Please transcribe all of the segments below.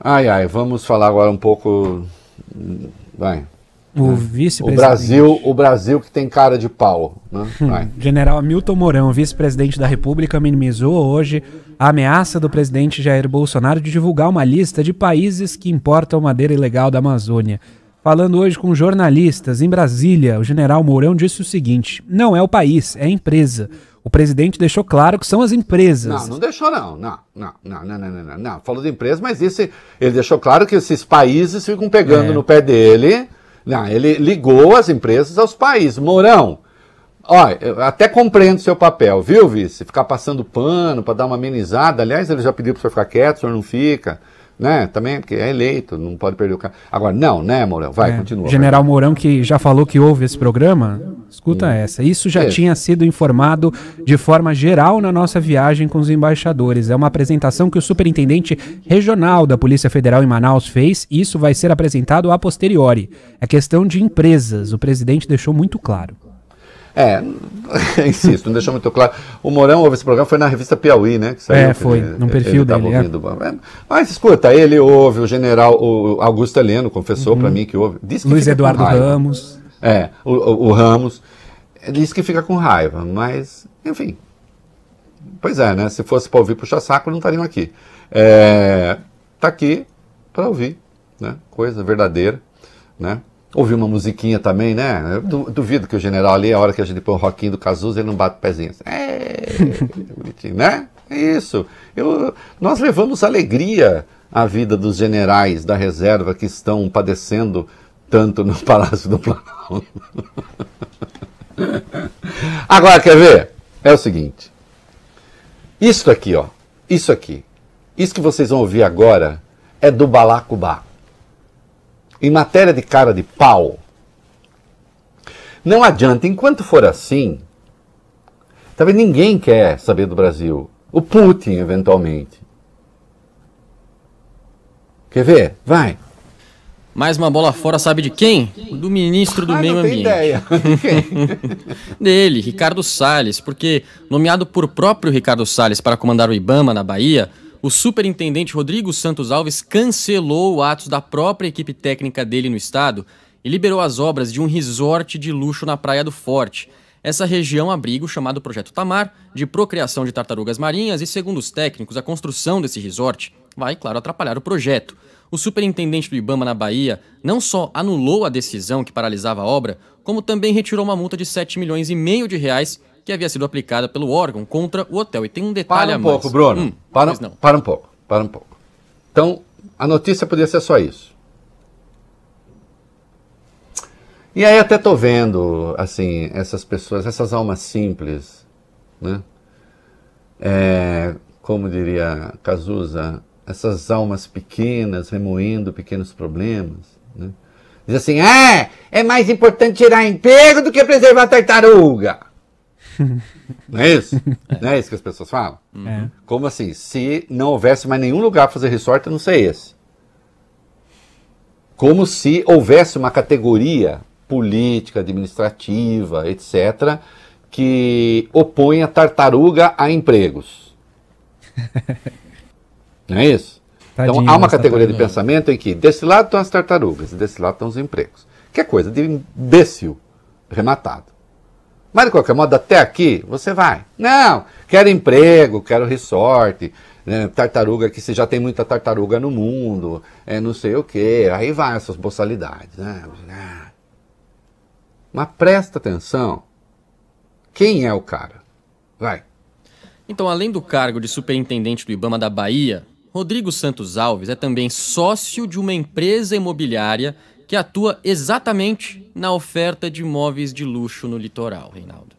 Ai, ai, vamos falar agora um pouco. Vai. O né? vice-presidente. O Brasil, o Brasil que tem cara de pau. Né? Hum, general Hamilton Mourão, vice-presidente da República, minimizou hoje a ameaça do presidente Jair Bolsonaro de divulgar uma lista de países que importam madeira ilegal da Amazônia. Falando hoje com jornalistas em Brasília, o general Mourão disse o seguinte: não é o país, é a empresa. O presidente deixou claro que são as empresas. Não, não deixou não, não, não, não, não, não, não, não. Falou de empresas, mas isso ele deixou claro que esses países ficam pegando é. no pé dele. Não, ele ligou as empresas aos países. Mourão, ó, eu até compreendo seu papel, viu, vice? Ficar passando pano para dar uma amenizada. Aliás, ele já pediu para o senhor ficar quieto, o senhor não fica né? Também porque é eleito, não pode perder o carro. Agora, não, né, Mourão? Vai, é, continua. General vai. Mourão, que já falou que houve esse programa, escuta hum. essa. Isso já é. tinha sido informado de forma geral na nossa viagem com os embaixadores. É uma apresentação que o superintendente regional da Polícia Federal em Manaus fez e isso vai ser apresentado a posteriori. É questão de empresas, o presidente deixou muito claro. É, insisto, não deixou muito claro. O Mourão ouve esse programa, foi na revista Piauí, né? Saiu, é, foi, ele, num perfil ele tá dele. É. Ouvindo, é. Mas escuta, ele ouve, o general o Augusto Heleno confessou uhum. para mim que ouve. Diz que Luiz Eduardo Ramos. É, o, o, o Ramos. Diz que fica com raiva, mas, enfim. Pois é, né? Se fosse para ouvir puxar saco, não estariam aqui. É, tá aqui para ouvir, né? Coisa verdadeira, né? Ouvi uma musiquinha também, né? Eu duvido que o general ali, a hora que a gente põe o roquinho do Cazuza, ele não bate o pezinho. Assim. É, bonitinho, né? É isso. Eu, nós levamos alegria à vida dos generais da reserva que estão padecendo tanto no Palácio do Planalto. Agora, quer ver? É o seguinte. Isso aqui, ó. Isso aqui. Isso que vocês vão ouvir agora é do balacobaco. Em matéria de cara de pau, não adianta, enquanto for assim, talvez ninguém quer saber do Brasil. O Putin, eventualmente. Quer ver? Vai. Mais uma bola fora, sabe de quem? Do ministro do ah, Meio não Ambiente. Ideia. Dele, Ricardo Salles, porque nomeado por próprio Ricardo Salles para comandar o Ibama na Bahia, o superintendente Rodrigo Santos Alves cancelou o atos da própria equipe técnica dele no estado e liberou as obras de um resort de luxo na Praia do Forte. Essa região abriga o chamado Projeto Tamar, de procriação de tartarugas marinhas, e segundo os técnicos, a construção desse resort vai, claro, atrapalhar o projeto. O superintendente do Ibama na Bahia não só anulou a decisão que paralisava a obra, como também retirou uma multa de 7 milhões e meio de reais que havia sido aplicada pelo órgão contra o hotel. E tem um detalhe para um pouco, Bruno. Hum, para, para um pouco, para um pouco. Então, a notícia podia ser só isso. E aí até tô vendo, assim, essas pessoas, essas almas simples, né? É, como diria Cazuza, essas almas pequenas remoendo pequenos problemas, né? Diz assim, é, é mais importante tirar emprego do que preservar a tartaruga. Não é isso? É. Não é isso que as pessoas falam? É. Como assim? Se não houvesse mais nenhum lugar para fazer resort, eu não sei esse. Como se houvesse uma categoria política, administrativa, etc., que opõe a tartaruga a empregos. não é isso? então há uma categoria de pensamento em que desse lado estão as tartarugas, e desse lado estão os empregos. Que é coisa de imbecil, rematado. Mas de qualquer modo, até aqui você vai. Não, quero emprego, quero resort, né, tartaruga, que se já tem muita tartaruga no mundo, é não sei o quê. Aí vai essas boçalidades. Né? Ah. Mas presta atenção. Quem é o cara? Vai. Então, além do cargo de superintendente do Ibama da Bahia, Rodrigo Santos Alves é também sócio de uma empresa imobiliária que atua exatamente na oferta de imóveis de luxo no litoral, Reinaldo.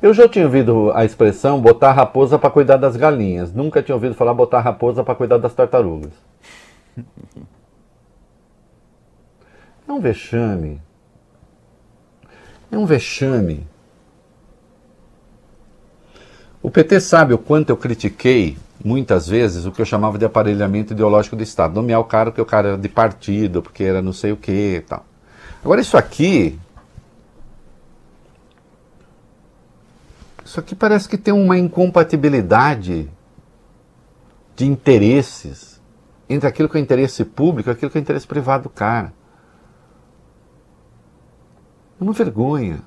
Eu já tinha ouvido a expressão botar raposa para cuidar das galinhas. Nunca tinha ouvido falar botar raposa para cuidar das tartarugas. É um vexame. É um vexame. O PT sabe o quanto eu critiquei muitas vezes o que eu chamava de aparelhamento ideológico do Estado. Nomear o cara porque o cara era de partido, porque era não sei o que e tal. Agora isso aqui. Isso aqui parece que tem uma incompatibilidade de interesses entre aquilo que é interesse público e aquilo que é interesse privado do cara. É uma vergonha.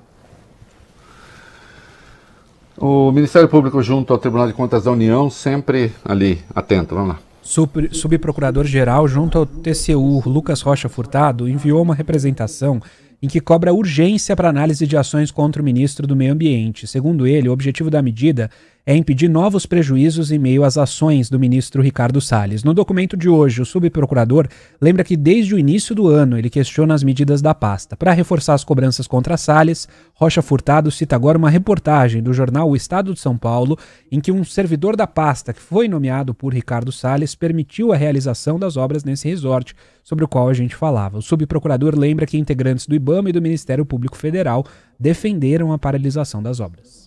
O Ministério Público, junto ao Tribunal de Contas da União, sempre ali, atento. Vamos lá. Subprocurador-Geral, junto ao TCU, Lucas Rocha Furtado, enviou uma representação em que cobra urgência para análise de ações contra o ministro do Meio Ambiente. Segundo ele, o objetivo da medida é impedir novos prejuízos em meio às ações do ministro Ricardo Salles. No documento de hoje, o subprocurador lembra que desde o início do ano ele questiona as medidas da pasta. Para reforçar as cobranças contra Salles, Rocha Furtado cita agora uma reportagem do jornal O Estado de São Paulo, em que um servidor da pasta que foi nomeado por Ricardo Salles permitiu a realização das obras nesse resort sobre o qual a gente falava. O subprocurador lembra que integrantes do IBAMA e do Ministério Público Federal defenderam a paralisação das obras.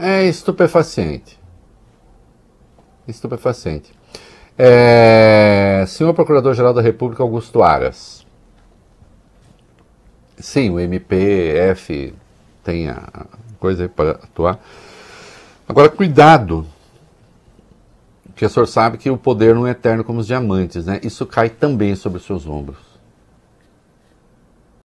É estupefaciente. Estupefaciente. É... Senhor Procurador-Geral da República Augusto Aras. Sim, o MPF tem a coisa aí para atuar. Agora, cuidado, porque o senhor sabe que o poder não é eterno como os diamantes, né? Isso cai também sobre os seus ombros.